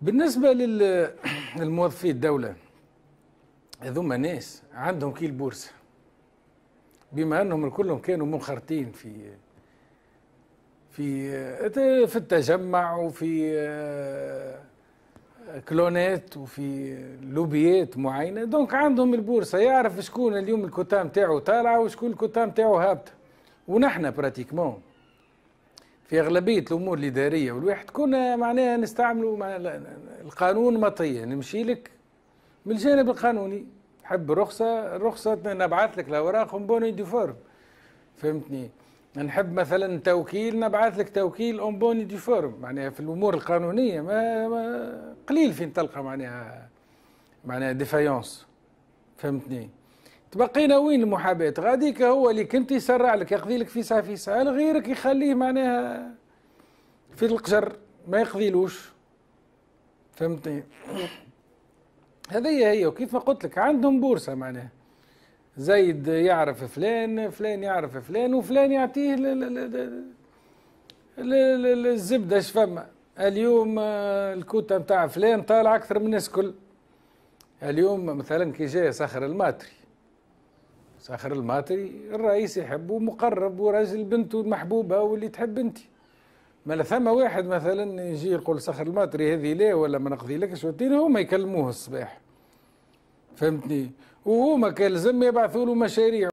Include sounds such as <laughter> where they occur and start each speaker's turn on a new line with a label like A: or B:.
A: بالنسبة <clears throat> للموظفي الدولة هذوما ناس عندهم كي البورصة بما أنهم كلهم كانوا منخرطين في في في التجمع وفي آه، كلونات وفي لوبيات معينة دونك عندهم البورصة يعرف شكون اليوم الكوتا نتاعو طالعة وشكون الكوتا نتاعو هابطة ونحن براتيكمون في اغلبيه الامور الاداريه والواحد كنا آه، معناها نستعملوا مع القانون مطيه نمشي يعني لك من الجانب القانوني حب رخصه الرخصه نبعث لك الاوراق اون دي فورم فهمتني نحب مثلا توكيل نبعث لك توكيل اون دي فورم معناها في الامور القانونيه ما, ما قليل فين تلقى معناها معناها ديفايونس فهمتني تبقينا وين المحابات غاديك هو اللي كنت يسرع لك يقضي لك فيسع فيسع غيرك يخليه معناها في القجر ما يقضيلوش فهمتني <coughs> هذه هي وكيف ما قلت لك عندهم بورصة معناها زيد يعرف فلان فلان يعرف فلان وفلان يعطيه الزبدة اش فما اليوم الكوتة متاع فلان طالع أكثر من الناس كل اليوم مثلا كي جاي صخر الماتري ساخر الماطري الرئيس يحبه مقرب وراجل بنته المحبوبه واللي تحب انت ما ثما واحد مثلا يجي يقول ساخر الماطري هذه ليه ولا ما نقضي لك شوتين هما يكلموه الصباح فهمتني وهما كان لازم يبعثوا له مشاريع